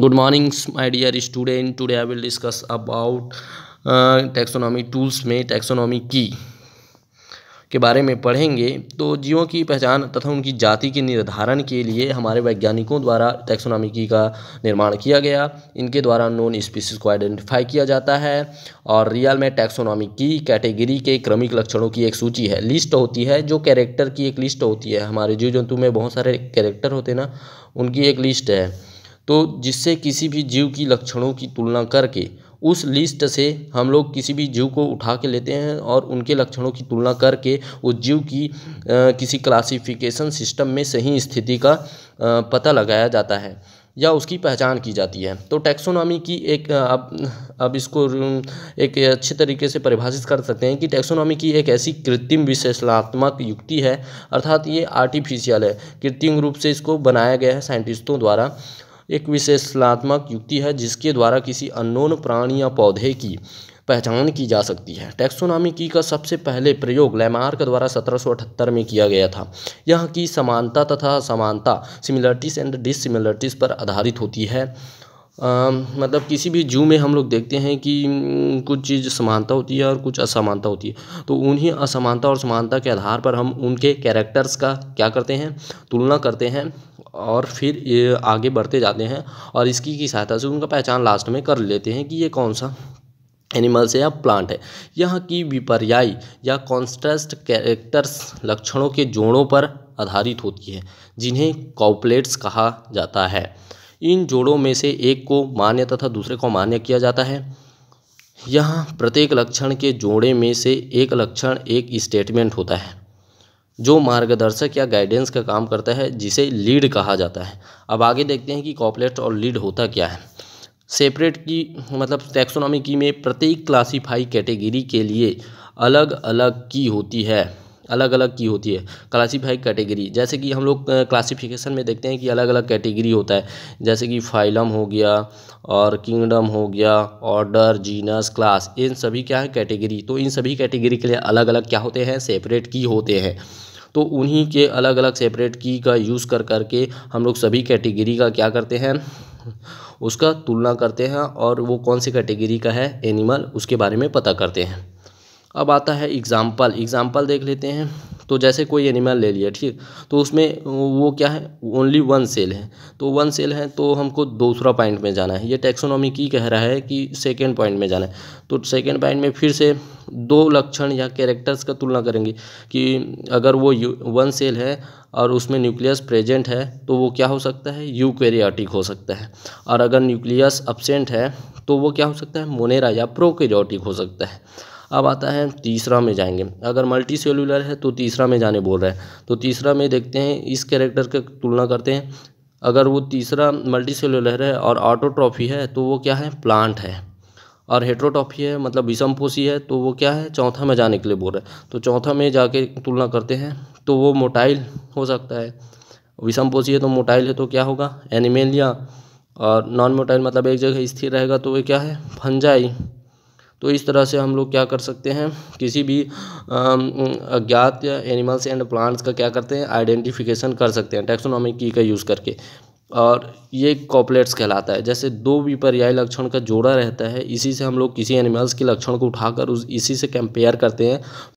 good morning my dear student today I will discuss about uh, tools में taxonomy की के बारे में पढ़ेंगे तो जीवों की पहचान तथा उनकी जाति के निर्धारण के लिए हमारे वैज्ञानिकों द्वारा टैक्सोनॉमी की का निर्माण किया गया इनके द्वारा नॉन स्पीसीज को आइडेंटिफाई किया जाता है और रियल में टैक्सोनॉमी की कैटेगरी के क्रमिक लक्षणों की एक सूची है लिस्ट होती है जो कैरेक्टर की एक लिस्ट होती है हमारे जीव जंतु में बहुत सारे कैरेक्टर होते हैं ना उनकी एक लिस्ट है तो जिससे किसी भी जीव की लक्षणों की तुलना करके उस लिस्ट से हम लोग किसी भी जीव को उठा के लेते हैं और उनके लक्षणों की तुलना करके उस जीव की आ, किसी क्लासिफिकेशन सिस्टम में सही स्थिति का आ, पता लगाया जाता है या उसकी पहचान की जाती है तो टैक्सोनॉमी की एक अब अब इसको एक अच्छे तरीके से परिभाषित कर सकते हैं कि टैक्सोनॉमी की एक ऐसी कृत्रिम विश्लेषणात्मक युक्ति है अर्थात ये आर्टिफिशियल है कृत्रिम रूप से इसको बनाया गया है साइंटिस्टों द्वारा एक विशेषणात्मक युक्ति है जिसके द्वारा किसी अननोन प्राणी या पौधे की पहचान की जा सकती है टैक्सोनॉमी की का सबसे पहले प्रयोग लैमार्क द्वारा 1778 में किया गया था यह की समानता तथा समानता सिमिलरिटीज एंड डिसिमिलरिटीज पर आधारित होती है आ, मतलब किसी भी जू में हम लोग देखते हैं कि कुछ चीज़ समानता होती है और कुछ असमानता होती है तो उन्हीं असमानता और समानता के आधार पर हम उनके कैरेक्टर्स का क्या करते हैं तुलना करते हैं और फिर ये आगे बढ़ते जाते हैं और इसकी की सहायता से उनका पहचान लास्ट में कर लेते हैं कि ये कौन सा एनिमल्स है या प्लांट है यहाँ की विपर्यायी या कॉन्स्टेस्ट कैरेक्टर्स लक्षणों के जोड़ों पर आधारित होती है जिन्हें कॉपलेट्स कहा जाता है इन जोड़ों में से एक को मान्य तथा दूसरे को मान्य किया जाता है यहाँ प्रत्येक लक्षण के जोड़े में से एक लक्षण एक स्टेटमेंट होता है जो मार्गदर्शक या गाइडेंस का काम करता है जिसे लीड कहा जाता है अब आगे देखते हैं कि कॉपलेट और लीड होता क्या है सेपरेट की मतलब टैक्सोनॉमी की में प्रत्येक क्लासीफाई कैटेगरी के लिए अलग अलग की होती है अलग अलग की होती है क्लासीफाई कैटेगरी जैसे कि हम लोग क्लासीफिकेशन में देखते हैं कि अलग अलग कैटेगरी होता है जैसे कि फाइलम हो गया और किंगडम हो गया ऑर्डर जीनस क्लास इन सभी क्या है कैटेगरी तो इन सभी कैटेगरी के लिए अलग अलग क्या होते हैं सेपरेट की होते हैं तो उन्हीं के अलग अलग सेपरेट की का यूज़ कर करके हम लोग सभी कैटेगरी का क्या करते हैं उसका तुलना करते हैं और वो कौन सी कैटेगरी का है एनिमल उसके बारे में पता करते हैं अब आता है एग्ज़ाम्पल एग्ज़ाम्पल देख लेते हैं तो जैसे कोई एनिमल ले लिया ठीक तो उसमें वो क्या है ओनली वन सेल है तो वन सेल है तो हमको दूसरा पॉइंट में जाना है ये टेक्सोनॉमी की कह रहा है कि सेकेंड पॉइंट में जाना है तो सेकेंड पॉइंट में फिर से दो लक्षण या कैरेक्टर्स का तुलना करेंगे कि अगर वो वन सेल है और उसमें न्यूक्लियस प्रेजेंट है तो वो क्या हो सकता है यू हो सकता है और अगर न्यूक्लियस अपसेंट है तो वो क्या हो सकता है मोनेरा या प्रोकेरियोटिक हो सकता है अब आता है तीसरा में जाएंगे अगर मल्टी सेलुलर है तो तीसरा में जाने बोल रहा है तो तीसरा में देखते हैं इस कैरेक्टर के तुलना करते हैं अगर वो तीसरा मल्टी सेलुलर है और ऑटोट्रॉफी है तो वो क्या है प्लांट है और हेट्रोटॉफी है मतलब विषमपोषी है तो वो क्या है चौथा में जाने के लिए बोल रहा है तो चौथा में जाके तुलना करते हैं तो वो मोटाइल हो सकता है विषमपोषी है तो मोटाइल है तो क्या होगा एनिमेलिया और नॉन मोटाइल मतलब एक जगह स्थिर रहेगा तो वो क्या है फंजाई तो इस तरह से हम लोग क्या कर सकते हैं किसी भी अज्ञात एनिमल्स एंड प्लांट्स का क्या करते हैं आइडेंटिफिकेशन कर सकते हैं टेक्सोनॉमिक की का यूज़ करके और ये कॉपलेट्स कहलाता है जैसे दो विपर्याय लक्षण का जोड़ा रहता है इसी से हम लोग किसी एनिमल्स के लक्षण को उठाकर उस इसी से कंपेयर करते हैं